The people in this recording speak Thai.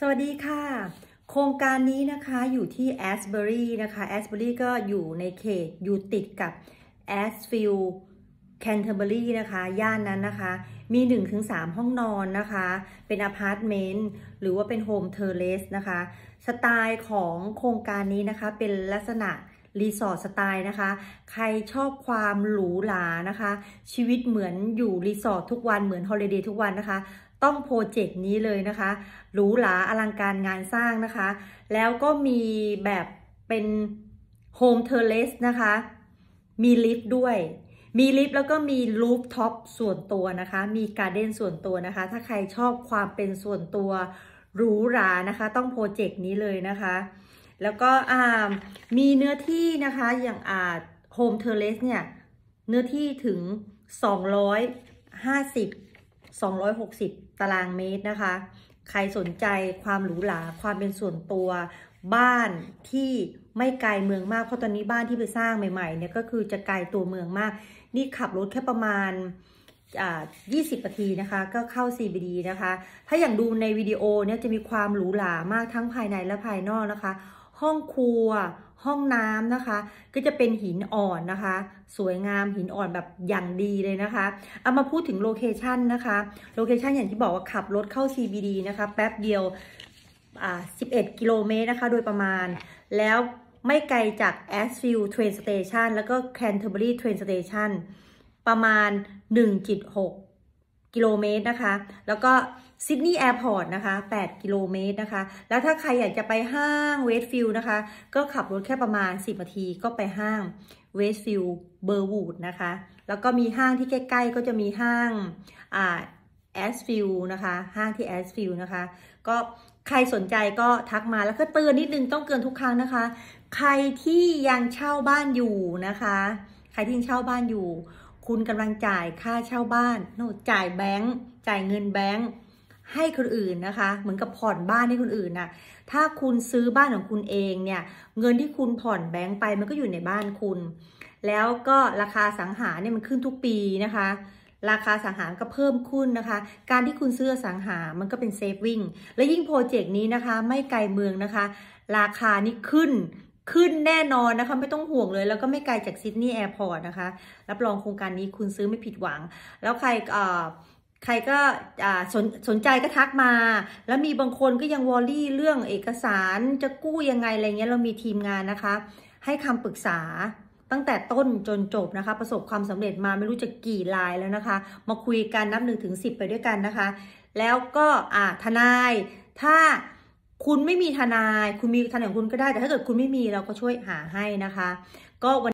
สวัสดีค่ะ โครงการนี้นะคะอยู่ที่แอสเบอรี่นะคะแอสเบอรี่ก็อยู่ในเขตอยู่ติดกับแอสฟิลแคนเทอร์เบอรีนะคะ ย่านนั้นนะคะ มี 1-3 ห้องนอนนะคะ เป็นอพาร์ตเมนต์ หรือว่าเป็นโฮมเทอร์เลสนะคะ สไตล์ของโครงการนี้นะคะเป็นลักษณะรีสอร์ทสไตล์นะคะ ใครชอบความหรูหรานะคะ ชีวิตเหมือนอยู่รีสอร์ททุกวันเหมือนฮอลิเดย์ทุกวันนะคะต้องโปรเจกต์นี้เลยนะคะ หรูหราอลังการงานสร้างนะคะ แล้วก็มีแบบเป็นโฮมเทเลสนะคะ มีลิฟต์ด้วย มีลิฟต์แล้วก็มีลูฟท็อปส่วนตัวนะคะ มีการ์เด้นส่วนตัวนะคะ ถ้าใครชอบความเป็นส่วนตัว หรูหรานะคะ ต้องโปรเจกต์นี้เลยนะคะ แล้วก็มีเนื้อที่นะคะ อย่างอาจโฮมเทเลสเนี่ย เนื้อที่ถึง 250 260 ตารางเมตรนะคะ ใครสนใจความหรูหราความเป็นส่วนตัวบ้านที่ไม่ไกลเมืองมาก เพราะตอนนี้บ้านที่ไปสร้างใหม่ๆเนี่ยก็คือจะไกลตัวเมืองมาก นี่ขับรถแค่ประมาณ 20นาทีนะคะ ก็เข้า CBD นะคะ ถ้าอย่างดูในวิดีโอเนี่ยจะมีความหรูหรามากทั้งภายในและภายนอกนะคะห้องครัว ห้องน้ำนะคะ ก็จะเป็นหินอ่อนนะคะ สวยงามหินอ่อนแบบอย่างดีเลยนะคะ เอามาพูดถึงโลเคชันนะคะ โลเคชันอย่างที่บอกว่าขับรถเข้า CBD นะคะแป๊บเดียว อ่า11 กิโลเมตรนะคะ โดยประมาณ แล้วไม่ไกลจากแอสฟิลเ i n นส a t i o นแล้วก็แคนเทอร์ r บ t รี i เ s t นส i o n นประมาณ 1.6กิโลเมตรนะคะ แล้วก็ซิดนีย์แอร์พอร์ตนะคะ8กิโลเมตรนะคะ แล้วถ้าใครอยากจะไปห้างเวสฟิลด์นะคะ ก็ขับรถแค่ประมาณ 10นาที ก็ไปห้างเวสฟิลด์เบอร์วูดนะคะ แล้วก็มีห้างที่ใกล้ๆก็จะมีห้างอ่าแอสฟิลนะคะ ห้างที่แอสฟิลนะคะ ก็ใครสนใจก็ทักมา แล้วก็เตือนนิดนึงต้องเตือนทุกครั้งนะคะ ใครที่ยังเช่าบ้านอยู่นะคะ ใครที่ยังเช่าบ้านอยู่คุณกำลังจ่ายค่าเช่าบ้านโนจ่ายแบงค์ จ่ายเงินแบงค์ให้คนอื่นนะคะ เหมือนกับผ่อนบ้านให้คนอื่นนะถ้าคุณซื้อบ้านของคุณเองเนี่ย เงินที่คุณผ่อนแบงค์ไปมันก็อยู่ในบ้านคุณ แล้วก็ราคาสังหาเนี่ยมันขึ้นทุกปีนะคะ ราคาสังหารก็เพิ่มขึ้นนะคะ การที่คุณซื้อสังหามันก็เป็นเซฟวิ่งและยิ่งโปรเจกต์นี้นะคะ ไม่ไกลเมืองนะคะ ราคานี่ขึ้นขึ้นแน่นอนนะคะ ไม่ต้องห่วงเลย แล้วก็ไม่ไกลจากซิดนีย์แอร์พอร์ตนะคะ รับรองโครงการนี้คุณซื้อไม่ผิดหวัง แล้วใครใครก็สนสนใจก็ทักมา แล้วมีบางคนก็ยังวอรี่ เรื่องเอกสารจะกู้ยังไงอะไรเงี้ยเรามีทีมงานนะคะ ให้คำปรึกษาตั้งแต่ต้นจนจบนะคะ ประสบความสำเร็จมาไม่รู้จะกี่ลายแล้วนะคะ มาคุยกันนับหนึ่งถึงสิบไปด้วยกันนะคะ แล้วก็อ่าทนายถ้าคุณไม่มีทนาย คุณมีทนายของคุณก็ได้ แต่ถ้าเกิดคุณไม่มีเราก็ช่วยหาให้นะคะ ก็วัน